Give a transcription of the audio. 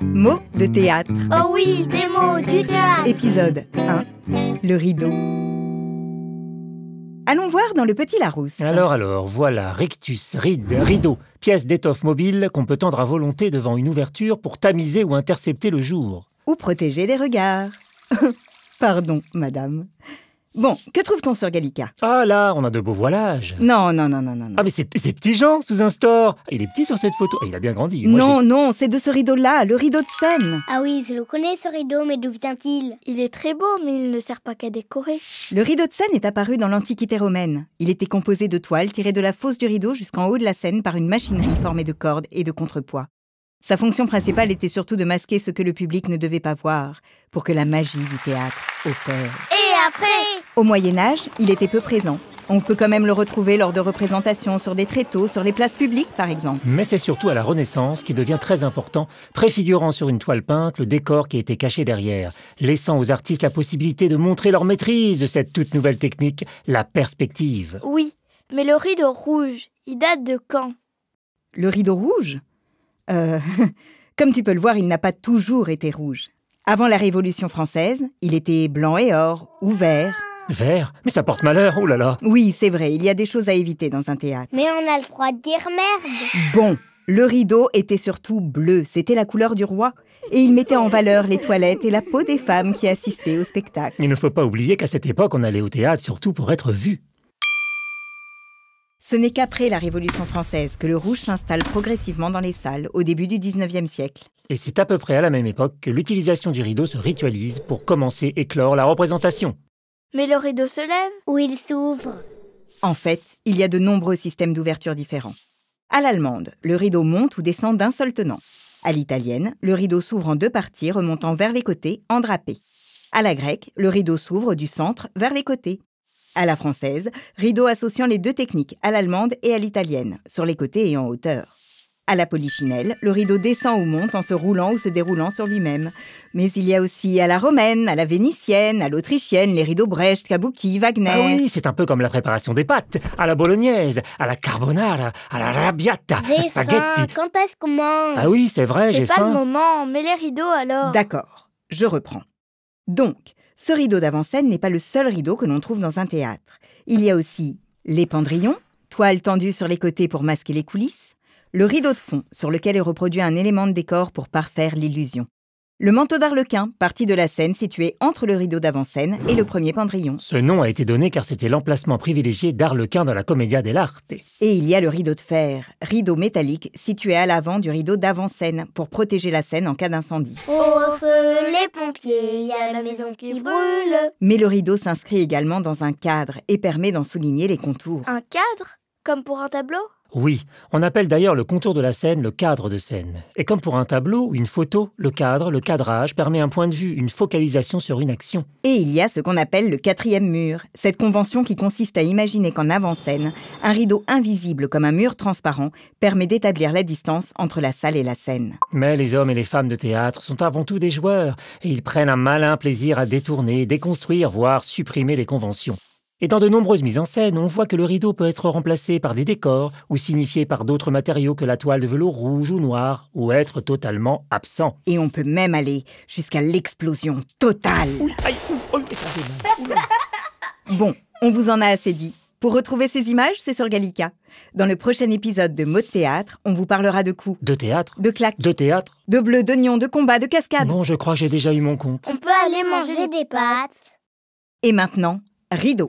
Mots de théâtre. Oh oui, des mots du théâtre. Épisode 1. Le rideau. Allons voir dans le petit Larousse. Alors, alors, voilà, rectus, ride, rideau, pièce d'étoffe mobile qu'on peut tendre à volonté devant une ouverture pour tamiser ou intercepter le jour. Ou protéger des regards. Pardon, madame. Bon, que trouve-t-on sur Gallica Ah là, on a de beaux voilages. Non, non, non, non, non. Ah mais c'est petit Jean sous un store. Ah, il est petit sur cette photo. Ah, il a bien grandi. non, non, c'est de ce rideau-là, le rideau de scène. Ah oui, je le connais ce rideau, mais d'où vient-il Il est très beau, mais il ne sert pas qu'à décorer. Le rideau de scène est apparu dans l'Antiquité romaine. Il était composé de toiles tirées de la fosse du rideau jusqu'en haut de la scène par une machinerie formée de cordes et de contrepoids. Sa fonction principale était surtout de masquer ce que le public ne devait pas voir, pour que la magie du théâtre opère. Au Moyen Âge, il était peu présent. On peut quand même le retrouver lors de représentations sur des tréteaux, sur les places publiques par exemple. Mais c'est surtout à la Renaissance qu'il devient très important, préfigurant sur une toile peinte le décor qui était caché derrière, laissant aux artistes la possibilité de montrer leur maîtrise de cette toute nouvelle technique, la perspective. Oui, mais le rideau rouge, il date de quand Le rideau rouge euh, Comme tu peux le voir, il n'a pas toujours été rouge. Avant la Révolution française, il était blanc et or, ou vert. Vert Mais ça porte malheur, oh là là Oui, c'est vrai, il y a des choses à éviter dans un théâtre. Mais on a le droit de dire merde Bon, le rideau était surtout bleu, c'était la couleur du roi. Et il mettait en valeur les toilettes et la peau des femmes qui assistaient au spectacle. Il ne faut pas oublier qu'à cette époque, on allait au théâtre surtout pour être vu. Ce n'est qu'après la Révolution française que le rouge s'installe progressivement dans les salles, au début du 19e siècle. Et c'est à peu près à la même époque que l'utilisation du rideau se ritualise pour commencer et clore la représentation. Mais le rideau se lève ou il s'ouvre En fait, il y a de nombreux systèmes d'ouverture différents. À l'allemande, le rideau monte ou descend d'un seul tenant. À l'italienne, le rideau s'ouvre en deux parties remontant vers les côtés, en drapé. À la grecque, le rideau s'ouvre du centre vers les côtés. À la française, rideau associant les deux techniques, à l'allemande et à l'italienne, sur les côtés et en hauteur. À la polychinelle, le rideau descend ou monte en se roulant ou se déroulant sur lui-même. Mais il y a aussi à la romaine, à la vénitienne, à l'autrichienne, les rideaux Brecht, Kabuki, Wagner. Ah oui, c'est un peu comme la préparation des pâtes, à la bolognaise, à la carbonara, à la rabiata, à spaghetti. Faim. Quand est-ce qu'on mange Ah oui, c'est vrai, j'ai faim. pas le moment, mais les rideaux alors. D'accord, je reprends. Donc, ce rideau d'avant-scène n'est pas le seul rideau que l'on trouve dans un théâtre. Il y a aussi les pendrillons, toiles tendues sur les côtés pour masquer les coulisses, le rideau de fond sur lequel est reproduit un élément de décor pour parfaire l'illusion. Le manteau d'Arlequin, partie de la scène située entre le rideau d'avant-scène et le premier pendrillon. Ce nom a été donné car c'était l'emplacement privilégié d'Arlequin dans la Commedia dell'arte. Et il y a le rideau de fer, rideau métallique situé à l'avant du rideau d'avant-scène pour protéger la scène en cas d'incendie. Au feu, les pompiers, il y a la maison qui brûle. Mais le rideau s'inscrit également dans un cadre et permet d'en souligner les contours. Un cadre Comme pour un tableau oui, on appelle d'ailleurs le contour de la scène le cadre de scène. Et comme pour un tableau ou une photo, le cadre, le cadrage permet un point de vue, une focalisation sur une action. Et il y a ce qu'on appelle le quatrième mur, cette convention qui consiste à imaginer qu'en avant-scène, un rideau invisible comme un mur transparent permet d'établir la distance entre la salle et la scène. Mais les hommes et les femmes de théâtre sont avant tout des joueurs, et ils prennent un malin plaisir à détourner, déconstruire, voire supprimer les conventions. Et dans de nombreuses mises en scène, on voit que le rideau peut être remplacé par des décors ou signifié par d'autres matériaux que la toile de velours rouge ou noir ou être totalement absent. Et on peut même aller jusqu'à l'explosion totale. Oh, bon, on vous en a assez dit. Pour retrouver ces images, c'est sur Gallica. Dans le prochain épisode de Mots de théâtre, on vous parlera de coups. De théâtre De claques. De théâtre De bleu, d'oignons, de combat, de cascade. Bon, je crois que j'ai déjà eu mon compte. On peut aller manger des pâtes. Et maintenant, rideau.